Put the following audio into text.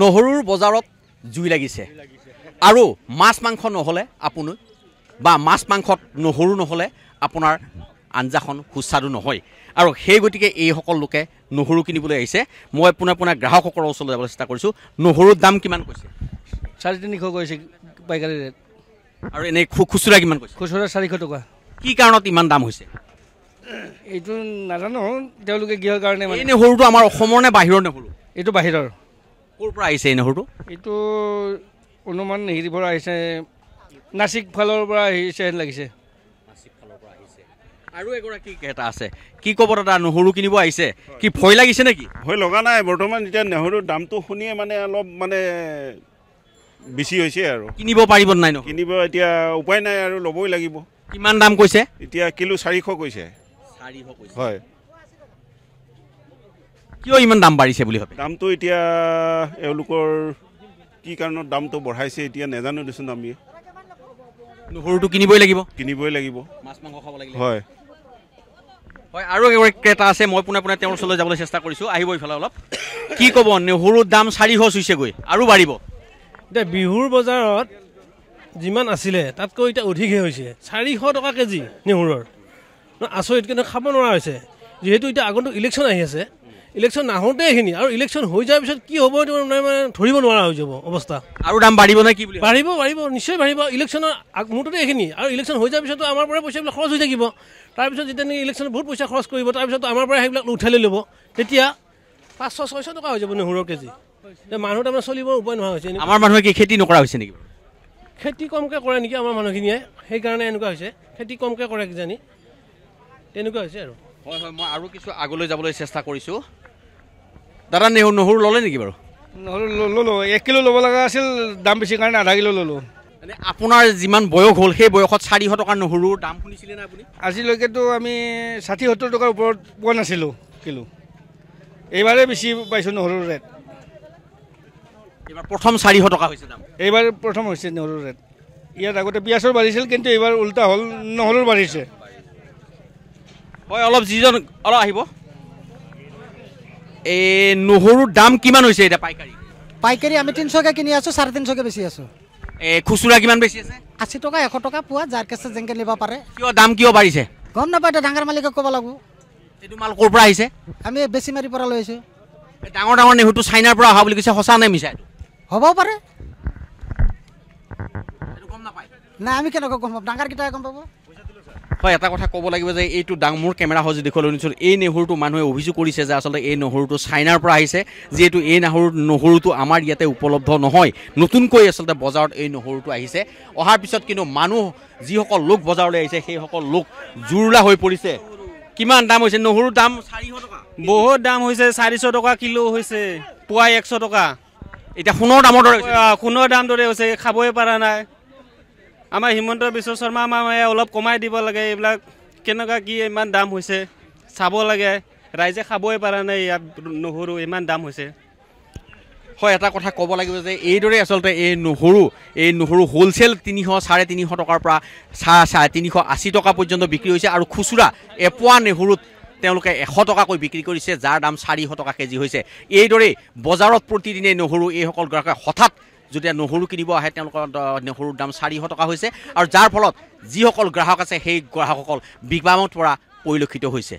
নহৰুৰ বজাৰত জুই লাগিছে আৰু মাছ মাংস নহ'লে আপুনি বা মাছ মাংসত নহৰু নহ'লে আপোনাৰ আঞ্জাখন সুস্বাদু নহয় আৰু সেই গতিকে এইসকল লোকে নহৰু কিনিবলৈ আহিছে মই পোনে পোনে গ্ৰাহকসকলৰ ওচৰলৈ যাবলৈ চেষ্টা কৰিছোঁ নহৰুৰ দাম কিমান কৈছে চাৰে তিনিশ কৈছে পাইকাৰী ৰেট আৰু এনেই খুচুৰা কিমান কৈছে খুচুৰা চাৰিশ টকা কি কাৰণত ইমান দাম হৈছে এইটো নাজানো তেওঁলোকে কিহৰ কাৰণে নহৰুটো আমাৰ অসমৰ নে বাহিৰৰ নহৰু এইটো বাহিৰৰ ক'ৰ পৰা আহিছে এনেহুৰটো এইটো অনুমান হেৰিৰ পৰা আহিছে নাচিক ফালৰ পৰা আহিছে যেন লাগিছে আৰু এগৰাকী এটা আছে কি ক'ব দাদা নহৰু কিনিব আহিছে কি ভয় লাগিছে নেকি ভয় লগা নাই বৰ্তমান এতিয়া নহৰুৰ দামটো শুনিয়ে মানে অলপ মানে বেছি হৈছে আৰু কিনিব পাৰিব নাই নহয় কিনিব এতিয়া উপায় নাই আৰু ল'বই লাগিব কিমান দাম কৈছে এতিয়া কিলো চাৰিশ কৈছে চাৰিশ হয় কিয় ইমান দাম বাঢ়িছে বুলি ভাবে দামটো এতিয়া এওঁলোকৰ কি কাৰণত দামটো বঢ়াইছে এতিয়া নেজানো দেচোন আমি নহৰুটো কিনিবই লাগিব কিনিবই লাগিব মাছ মাংস খাব লাগিব হয় হয় আৰু এগৰাকী ক্ৰেতা আছে মই পোনে পোনে তেওঁৰ ওচৰলৈ যাবলৈ চেষ্টা কৰিছোঁ আহিব ইফালে অলপ কি ক'ব নহৰুৰ দাম চাৰিশ চুইছেগৈ আৰু বাঢ়িব এতিয়া বিহুৰ বজাৰত যিমান আছিলে তাতকৈ এতিয়া অধিকহে হৈছে চাৰিশ টকা কেজি নহৰুৰ আচৰিত কিন্তু খাব নোৱাৰা হৈছে যিহেতু এতিয়া আগন্তুক ইলেকশ্যন আহি আছে ইলেকশ্যন নাহোঁতে এইখিনি আৰু ইলেকশ্যন হৈ যোৱাৰ পিছত কি হ'ব মানে ধৰিব নোৱাৰা হৈ যাব অৱস্থা আৰু দাম বাঢ়িব নে কি বাঢ়িব বাঢ়িব নিশ্চয় বাঢ়িব ইলেকশ্যনৰ আগ মুহূৰ্ততে এইখিনি আৰু ইলেকশ্যন হৈ যোৱাৰ পিছতো আমাৰ পৰা পইচাবিলাক খৰচ হৈ থাকিব তাৰপিছত যেতিয়া নেকি ইলেকশ্যনত বহুত পইচা খৰচ কৰিব তাৰপিছত আমাৰ পৰা সেইবিলাক উঠাই লৈ ল'ব তেতিয়া পাঁচশ ছয়শ টকা হৈ যাব নহৰুৰ কেজি মানুহ তাৰমানে চলিব উপায় নোহোৱা হৈছে আমাৰ মানুহে কি খেতি নকৰা হৈছে নেকি খেতি কমকৈ কৰে নেকি আমাৰ মানুহখিনিয়ে সেইকাৰণে এনেকুৱা হৈছে খেতি কমকৈ কৰে কিজানি তেনেকুৱা হৈছে আৰু হয় হয় মই আৰু কিছু আগলৈ যাবলৈ চেষ্টা কৰিছোঁ দাদা নেহু নহৰু ল'লে নেকি বাৰু নহৰু ল'লোঁ এক কিলো ল'ব লগা আছিল দাম বেছি কাৰণে আধা কিলো ল'লোঁ এনে আপোনাৰ যিমান বয়স হ'ল সেই বয়সত চাৰিশ টকাৰ নহৰু দাম শুনিছিলে নে আপুনি আজিলৈকেতো আমি ষাঠি সত্তৰ টকাৰ ওপৰত পোৱা নাছিলোঁ কিলো এইবাৰে বেছি পাইছোঁ নহৰুৰ ৰেট এইবাৰ প্ৰথম চাৰিশ টকা হৈছে দাম এইবাৰ প্ৰথম হৈছে নহৰুৰ ৰেট ইয়াত আগতে পিঁয়াজৰ বাঢ়িছিল কিন্তু এইবাৰ ওল্টা হ'ল নহৰুৰ বাঢ়িছে হয় অলপ যিজন অলপ আহিব এই নহৰুৰ দাম কিমান হৈছে এতিয়া পাইকাৰী পাইকাৰী আমি তিনিশকৈ কিনি আছোঁ চাৰে তিনিশকৈ বেছি আছোঁ এই খুচুৰা কিমান বেছি আছে আশী টকা এশ টকা পোৱা যাৰ কেছে যেনেকৈ নিব পাৰে কিয় দাম কিয় বাঢ়িছে গম নাপায় এতিয়া ডাঙৰ মালিকক ক'ব লাগিব এইটো মাল ক'ৰ পৰা আহিছে আমি বেছি মাৰিৰ পৰা লৈ আহিছোঁ ডাঙৰ ডাঙৰ নেহুটো চাইনাৰ পৰা অহা বুলি কৈছে সঁচা নাই মিছা হ'ব পাৰে নাই আমি কেনেকুৱা গম পাম ডাঙৰ কেইটাই গম পাব হয় এটা কথা ক'ব লাগিব যে এইটো ডাঙৰ মোৰ কেমেৰা হজি দেখুৱালৈ নিছোঁ এই নেহৰুটো মানুহে অভিযোগ কৰিছে যে আচলতে এই নহৰুটো চাইনাৰ পৰা আহিছে যিহেতু এই নাহৰু নহৰুটো আমাৰ ইয়াতে উপলব্ধ নহয় নতুনকৈ আচলতে বজাৰত এই নহৰুটো আহিছে অহাৰ পিছত কিন্তু মানুহ যিসকল লোক বজাৰলৈ আহিছে সেইসকল লোক জুৰুলা হৈ পৰিছে কিমান দাম হৈছে নহৰুৰ দাম চাৰিশ টকা বহুত দাম হৈছে চাৰিশ টকা কিলো হৈছে পুৱাই একশ টকা এতিয়া সোণৰ দামৰ দৰে সোণৰ দাম দৰে হৈছে খাবই পৰা নাই আমাৰ হিমন্ত বিশ্ব শৰ্মা আমাৰ অলপ কমাই দিব লাগে এইবিলাক কেনেকুৱা কি ইমান দাম হৈছে চাব লাগে ৰাইজে খাবই পৰা নাই ইয়াত নহৰু ইমান দাম হৈছে হয় এটা কথা ক'ব লাগিব যে এইদৰে আচলতে এই নহৰু এই নহৰু হ'লচেল তিনিশ চাৰে তিনিশ টকাৰ পৰা চা চাৰে তিনিশ আশী টকা পৰ্যন্ত বিক্ৰী হৈছে আৰু খুচুৰা এপোৱা নহৰুত তেওঁলোকে এশ টকাকৈ বিক্ৰী কৰিছে যাৰ দাম চাৰিশ টকা কেজি হৈছে এইদৰেই বজাৰত প্ৰতিদিনে নহৰু এইসকলগৰাকীয়ে হঠাৎ যেতিয়া নহৰু কিনিব আহে তেওঁলোকৰ নহৰুৰ দাম চাৰিশ টকা হৈছে আৰু যাৰ ফলত যিসকল গ্ৰাহক আছে সেই গ্ৰাহকসকল বিগবামত পৰা পৰিলক্ষিত হৈছে